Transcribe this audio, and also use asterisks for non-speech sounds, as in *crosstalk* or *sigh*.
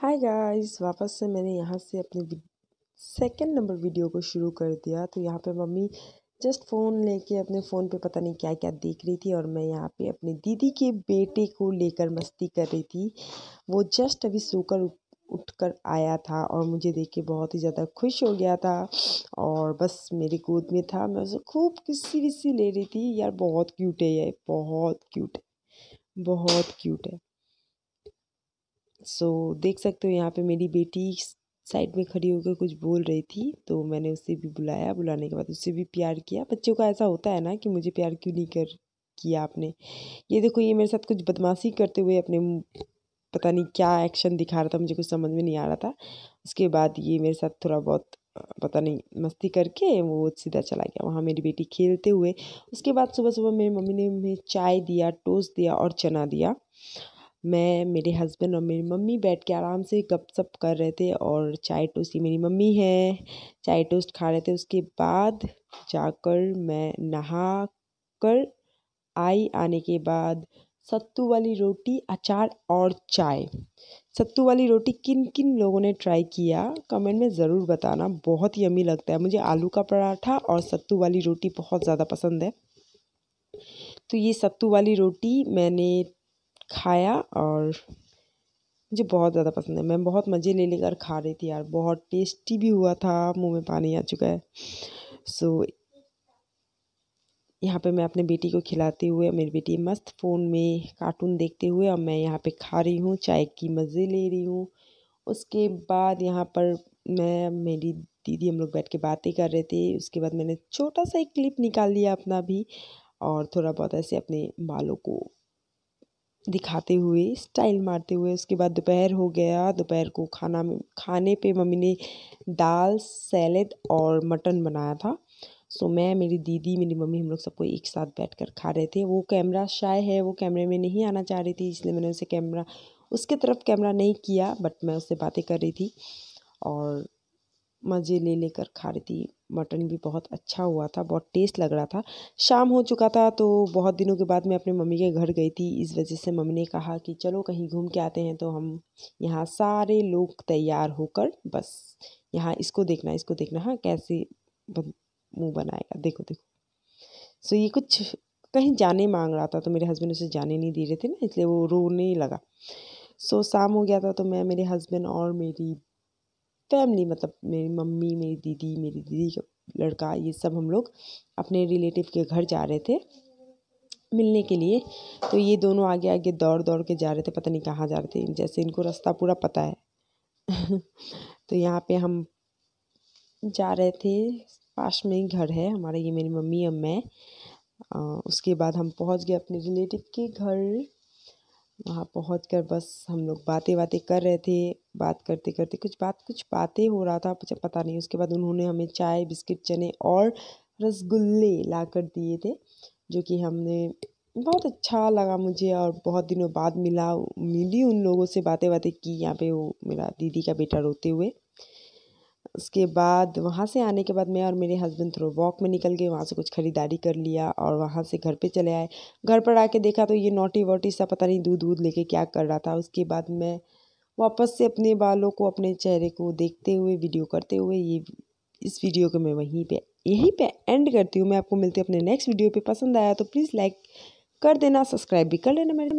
hi guys वापस से मैंने यहाँ से अपनी सेकंड नंबर वीडियो को शुरू कर दिया तो यहाँ पे मम्मी जस्ट फ़ोन लेके अपने फ़ोन पे पता नहीं क्या क्या देख रही थी और मैं यहाँ पे अपने दीदी के बेटे को लेकर मस्ती कर रही थी वो जस्ट अभी सोकर उठ कर आया था और मुझे देख के बहुत ही ज़्यादा खुश हो गया था और बस मेरी गोद में था मैं उसे खूब किस्सी विस्सी ले रही थी यार बहुत क्यूट है ये बहुत क्यूट है बहुत क्यूट है सो so, देख सकते हो यहाँ पे मेरी बेटी साइड में खड़ी होकर कुछ बोल रही थी तो मैंने उससे भी बुलाया बुलाने के बाद उससे भी प्यार किया बच्चों का ऐसा होता है ना कि मुझे प्यार क्यों नहीं कर किया आपने ये देखो ये मेरे साथ कुछ बदमाशी करते हुए अपने पता नहीं क्या एक्शन दिखा रहा था मुझे कुछ समझ में नहीं आ रहा था उसके बाद ये मेरे साथ थोड़ा बहुत पता नहीं मस्ती करके वो सीधा चला गया वहाँ मेरी बेटी खेलते हुए उसके बाद सुबह सुबह मेरी मम्मी ने मुझे चाय दिया टोस्ट दिया और चना दिया मैं मेरे हस्बैंड और मेरी मम्मी बैठ के आराम से गप सप कर रहे थे और चाय टोस्ट मेरी मम्मी है चाय टोस्ट खा रहे थे उसके बाद जाकर मैं नहा कर आई आने के बाद सत्तू वाली रोटी अचार और चाय सत्तू वाली रोटी किन किन लोगों ने ट्राई किया कमेंट में ज़रूर बताना बहुत ही यमी लगता है मुझे आलू का पराठा और सत्तू वाली रोटी बहुत ज़्यादा पसंद है तो ये सत्तू वाली रोटी मैंने खाया और मुझे बहुत ज़्यादा पसंद है मैं बहुत मज़े ले लेकर खा रही थी यार बहुत टेस्टी भी हुआ था मुंह में पानी आ चुका है सो so, यहाँ पे मैं अपने बेटी को खिलाते हुए मेरी बेटी मस्त फ़ोन में कार्टून देखते हुए और मैं यहाँ पे खा रही हूँ चाय की मज़े ले रही हूँ उसके बाद यहाँ पर मैं मेरी दीदी हम लोग बैठ के बातें कर रहे थे उसके बाद मैंने छोटा सा एक क्लिप निकाल लिया अपना भी और थोड़ा बहुत ऐसे अपने बालों को दिखाते हुए स्टाइल मारते हुए उसके बाद दोपहर हो गया दोपहर को खाना में खाने पे मम्मी ने दाल सैलेड और मटन बनाया था सो मैं मेरी दीदी मेरी मम्मी हम लोग सबको एक साथ बैठ कर खा रहे थे वो कैमरा शाय है वो कैमरे में नहीं आना चाह रही थी इसलिए मैंने उसे कैमरा उसके तरफ कैमरा नहीं किया बट मैं उससे बातें कर रही थी और मज़े ले लेकर खा रही थी मटन भी बहुत अच्छा हुआ था बहुत टेस्ट लग रहा था शाम हो चुका था तो बहुत दिनों के बाद मैं अपने मम्मी के घर गई थी इस वजह से मम्मी ने कहा कि चलो कहीं घूम के आते हैं तो हम यहाँ सारे लोग तैयार होकर बस यहाँ इसको देखना इसको देखना हाँ कैसे मुँह बनाएगा देखो देखो सो ये कुछ कहीं जाने मांग रहा था तो मेरे हस्बैंड उसे जाने नहीं दे रहे थे ना इसलिए वो रोने लगा सो so, शाम हो गया था तो मैं मेरे हस्बैंड और मेरी फैमिली मतलब मेरी मम्मी मेरी दीदी मेरी दीदी का लड़का ये सब हम लोग अपने रिलेटिव के घर जा रहे थे मिलने के लिए तो ये दोनों आगे आगे दौड़ दौड़ के जा रहे थे पता नहीं कहाँ जा रहे थे जैसे इनको रास्ता पूरा पता है *laughs* तो यहाँ पे हम जा रहे थे पास में ही घर है हमारा ये मेरी मम्मी और मैं आ, उसके बाद हम पहुँच गए अपने रिलेटिव के घर वहाँ पहुँच कर बस हम लोग बातें बातें कर रहे थे बात करते करते कुछ बात कुछ बातें हो रहा था मुझे पता नहीं उसके बाद उन्होंने हमें चाय बिस्किट चने और रसगुल्ले ला कर दिए थे जो कि हमने बहुत अच्छा लगा मुझे और बहुत दिनों बाद मिला मिली उन लोगों से बातें बातें की यहाँ पे वो मेरा दीदी का बेटा रोते हुए उसके बाद वहाँ से आने के बाद मैं और मेरे हस्बैंड थोड़ा वॉक में निकल गए वहाँ से कुछ ख़रीदारी कर लिया और वहाँ से घर पे चले आए घर पर आके देखा तो ये नोटी वोटी सा पता नहीं दूध वूध लेके क्या कर रहा था उसके बाद मैं वापस से अपने बालों को अपने चेहरे को देखते हुए वीडियो करते हुए ये इस वीडियो को मैं वहीं पर यहीं पर एंड करती हूँ मैं आपको मिलती हूँ अपने नेक्स्ट वीडियो पर पसंद आया तो प्लीज़ लाइक कर देना सब्सक्राइब भी कर लेना मेरे